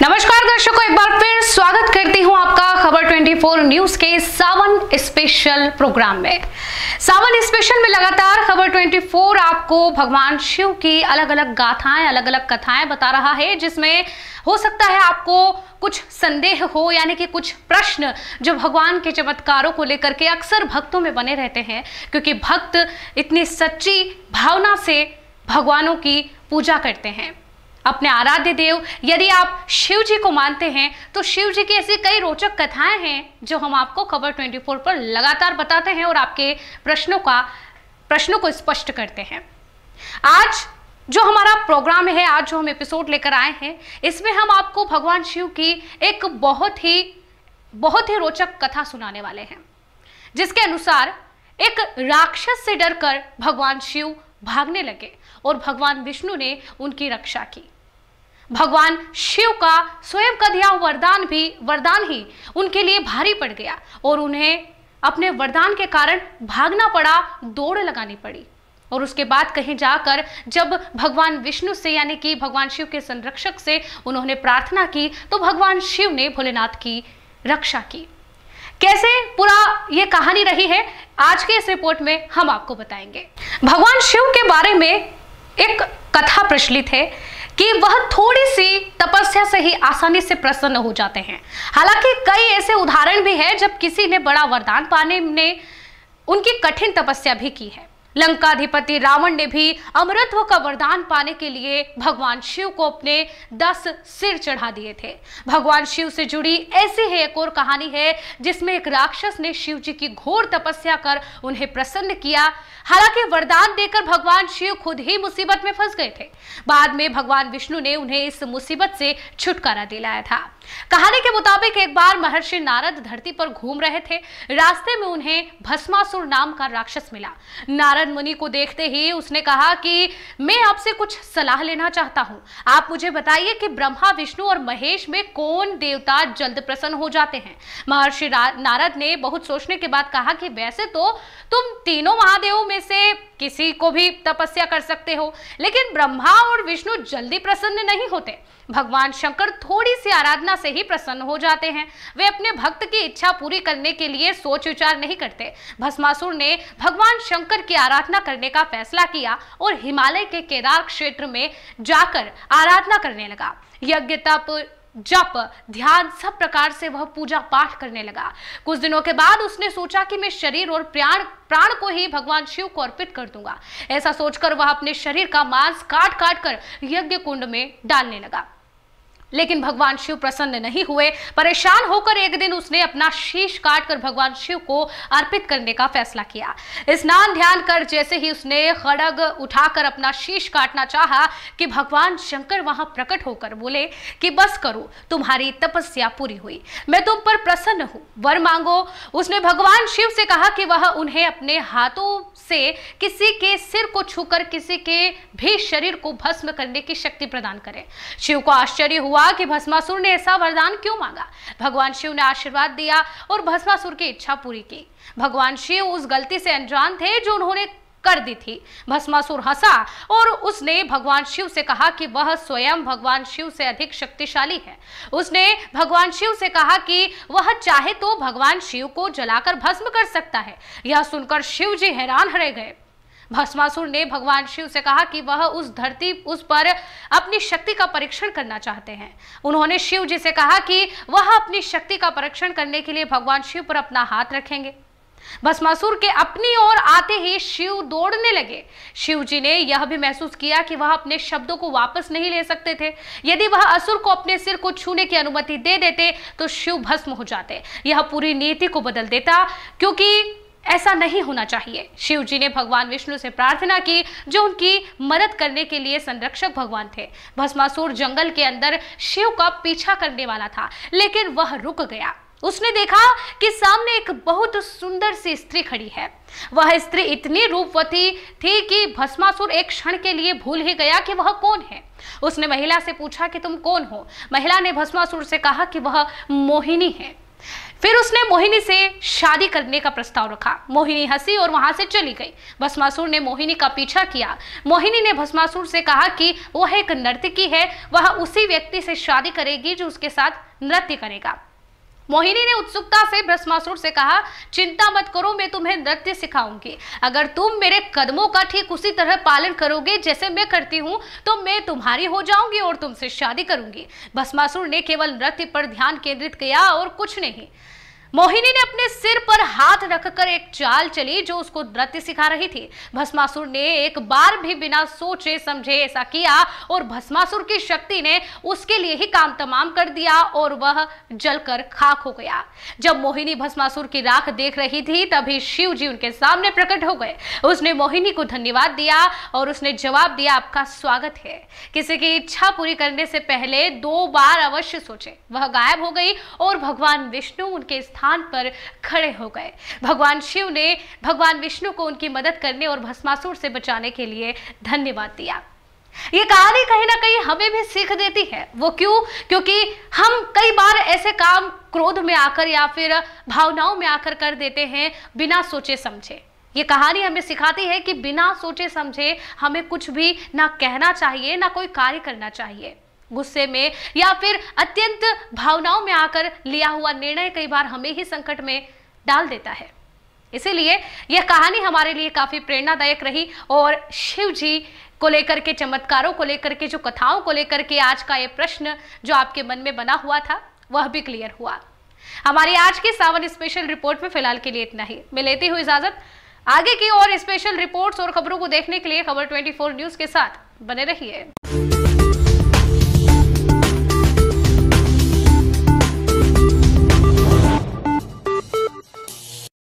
नमस्कार दर्शकों एक बार फिर स्वागत करती हूं आपका खबर 24 न्यूज के सावन स्पेशल प्रोग्राम में सावन स्पेशल में लगातार खबर 24 आपको भगवान शिव की अलग अलग गाथाएं अलग अलग कथाएं बता रहा है जिसमें हो सकता है आपको कुछ संदेह हो यानी कि कुछ प्रश्न जो भगवान के चमत्कारों को लेकर के अक्सर भक्तों में बने रहते हैं क्योंकि भक्त इतनी सच्ची भावना से भगवानों की पूजा करते हैं अपने आराध्य देव यदि आप शिव जी को मानते हैं तो शिव जी की ऐसी कई रोचक कथाएं हैं जो हम आपको खबर 24 पर लगातार बताते हैं और आपके प्रश्नों का प्रश्नों को स्पष्ट करते हैं आज जो हमारा प्रोग्राम है आज जो हम एपिसोड लेकर आए हैं इसमें हम आपको भगवान शिव की एक बहुत ही बहुत ही रोचक कथा सुनाने वाले हैं जिसके अनुसार एक राक्षस से डरकर भगवान शिव भागने लगे और भगवान विष्णु ने उनकी रक्षा की भगवान शिव का स्वयं का दिया वरदान भी वरदान ही उनके लिए भारी पड़ गया और उन्हें अपने वरदान के कारण भागना पड़ा दौड़ लगानी पड़ी और उसके बाद कहीं जाकर जब भगवान विष्णु से यानी कि भगवान शिव के संरक्षक से उन्होंने प्रार्थना की तो भगवान शिव ने भोलेनाथ की रक्षा की कैसे पूरा ये कहानी रही है आज के इस रिपोर्ट में हम आपको बताएंगे भगवान शिव के बारे में एक कथा प्रचलित है कि वह थोड़ी सी तपस्या से ही आसानी से प्रसन्न हो जाते हैं हालांकि कई ऐसे उदाहरण भी हैं जब किसी ने बड़ा वरदान पाने में उनकी कठिन तपस्या भी की है लंकाधिपति रावण ने भी अमृतत्व का वरदान पाने के लिए भगवान शिव को अपने दस सिर चढ़ा दिए थे भगवान शिव से जुड़ी ऐसी ही एक और कहानी है जिसमें एक राक्षस ने शिव जी की घोर तपस्या कर उन्हें प्रसन्न किया हालांकि वरदान देकर भगवान शिव खुद ही मुसीबत में फंस गए थे बाद में भगवान विष्णु ने उन्हें इस मुसीबत से छुटकारा दिलाया था कहानी के मुताबिक एक बार महर्षि नारद धरती पर घूम रहे थे रास्ते में उन्हें भस्मासुर नाम का राक्षस मिला नारद नारद मुनि को देखते ही उसने कहा कि मैं आपसे कुछ सलाह लेना चाहता हूं आप मुझे बताइए कि ब्रह्मा विष्णु और महेश में कौन देवता जल्द प्रसन्न हो जाते हैं महर्षि नारद ने बहुत सोचने के बाद कहा कि वैसे तो तुम तीनों महादेव में से किसी को भी तपस्या कर सकते हो लेकिन ब्रह्मा और विष्णु जल्दी प्रसन्न नहीं होते भगवान शंकर थोड़ी सी आराधना से ही प्रसन्न हो जाते हैं वे अपने भक्त की इच्छा पूरी करने के लिए सोच विचार नहीं करते भस्मासुर ने भगवान शंकर की आराधना करने का फैसला किया और हिमालय के केदार क्षेत्र में जाकर आराधना करने लगा यज्ञ तप जप ध्यान सब प्रकार से वह पूजा पाठ करने लगा कुछ दिनों के बाद उसने सोचा कि मैं शरीर और प्राण प्राण को ही भगवान शिव को अर्पित कर दूंगा ऐसा सोचकर वह अपने शरीर का मांस काट काट कर यज्ञ कुंड में डालने लगा लेकिन भगवान शिव प्रसन्न नहीं हुए परेशान होकर एक दिन उसने अपना शीश काटकर भगवान शिव को अर्पित करने का फैसला किया स्नान ध्यान कर जैसे ही उसने खड़ग उठाकर अपना शीश काटना चाहा कि भगवान शंकर वहां प्रकट होकर बोले कि बस करो तुम्हारी तपस्या पूरी हुई मैं तुम पर प्रसन्न हूं वर मांगो उसने भगवान शिव से कहा कि वह उन्हें अपने हाथों से किसी के सिर को छूकर किसी के भी शरीर को भस्म करने की शक्ति प्रदान करें शिव को आश्चर्य हुआ कि भस्मासुर ने ऐसा वरदान क्यों मांगा भगवान शिव ने आशीर्वाद दिया और भस्मासुर की इच्छा पूरी की भगवान शिव उस गलती से अनजान थे जो उन्होंने कर दी थी भस्मासुर हंसा और उसने भगवान शिव से कहा कि वह स्वयं भगवान शिव से अधिक शक्तिशाली है उसने भगवान शिव से कहा कि वह चाहे तो भगवान शिव को जलाकर भस्म कर सकता है यह सुनकर शिव जी हैरान रह गए भस्मासुर ने भगवान शिव से कहा कि वह उस धरती उस पर अपनी शक्ति का परीक्षण करना चाहते हैं उन्होंने शिव जी से कहा कि वह अपनी शक्ति का परीक्षण करने के लिए भगवान शिव पर अपना हाथ रखेंगे बस मसूर के अपनी ओर आते ही शिव दौड़ने लगे शिव जी ने यह भी महसूस किया कि वह अपने शब्दों को वापस नहीं ले सकते थे यदि वह असुर को अपने सिर को छूने की अनुमति दे देते तो शिव भस्म हो जाते यह पूरी नीति को बदल देता क्योंकि ऐसा नहीं होना चाहिए शिव जी ने भगवान विष्णु से प्रार्थना की जो उनकी मदद करने के लिए संरक्षक भगवान थे भस्मासुर जंगल के अंदर शिव का पीछा करने वाला था लेकिन वह रुक गया उसने देखा कि सामने एक बहुत सुंदर सी स्त्री खड़ी है वह स्त्री इतनी रूपवती थी कि भस्मासुर एक क्षण के लिए भूल ही गया कि वह कौन है उसने महिला से पूछा कि तुम कौन हो महिला ने भस्मासुर से कहा कि वह मोहिनी है फिर उसने मोहिनी से शादी करने का प्रस्ताव रखा मोहिनी हंसी और वहां से चली गई भस्मासुर ने मोहिनी का पीछा किया मोहिनी ने भस्मासुर से कहा कि वह एक नर्तकी है वह उसी व्यक्ति से शादी करेगी जो उसके साथ नृत्य करेगा मोहिनी ने उत्सुकता से भ्रष्मासुर से कहा चिंता मत करो मैं तुम्हें नृत्य सिखाऊंगी अगर तुम मेरे कदमों का ठीक उसी तरह पालन करोगे जैसे मैं करती हूँ तो मैं तुम्हारी हो जाऊंगी और तुमसे शादी करूंगी भस्मासुर ने केवल नृत्य पर ध्यान केंद्रित किया और कुछ नहीं मोहिनी ने अपने सिर पर हाथ रखकर एक चाल चली जो उसको नृत्य सिखा रही थी भस्मासुर ने एक बार भी बिना सोचे समझे ऐसा किया और भस्मासुर की शक्ति ने उसके लिए ही काम तमाम कर दिया और वह जलकर खाक हो गया जब मोहिनी भस्मासुर की राख देख रही थी तभी शिव जी उनके सामने प्रकट हो गए उसने मोहिनी को धन्यवाद दिया और उसने जवाब दिया आपका स्वागत है किसी की इच्छा पूरी करने से पहले दो बार अवश्य सोचे वह गायब हो गई और भगवान विष्णु उनके स्थान पर खड़े हो गए भगवान शिव ने भगवान विष्णु को उनकी मदद करने और भस्मासुर से बचाने के लिए धन्यवाद दिया ये कहानी कहीं ना कहीं हमें भी सीख देती है वो क्यों क्योंकि हम कई बार ऐसे काम क्रोध में आकर या फिर भावनाओं में आकर कर देते हैं बिना सोचे समझे ये कहानी हमें सिखाती है कि बिना सोचे समझे हमें कुछ भी ना कहना चाहिए ना कोई कार्य करना चाहिए गुस्से में या फिर अत्यंत भावनाओं में आकर लिया हुआ निर्णय कई बार हमें ही संकट में डाल देता है इसीलिए यह कहानी हमारे लिए काफी प्रेरणादायक रही और शिव जी को लेकर के चमत्कारों को लेकर के जो कथाओं को लेकर के आज का ये प्रश्न जो आपके मन में बना हुआ था वह भी क्लियर हुआ हमारी आज की सावन स्पेशल रिपोर्ट में फिलहाल के लिए इतना ही मैं लेती हूँ इजाजत आगे की और स्पेशल रिपोर्ट्स और खबरों को देखने के लिए खबर 24 न्यूज के साथ बने रहिए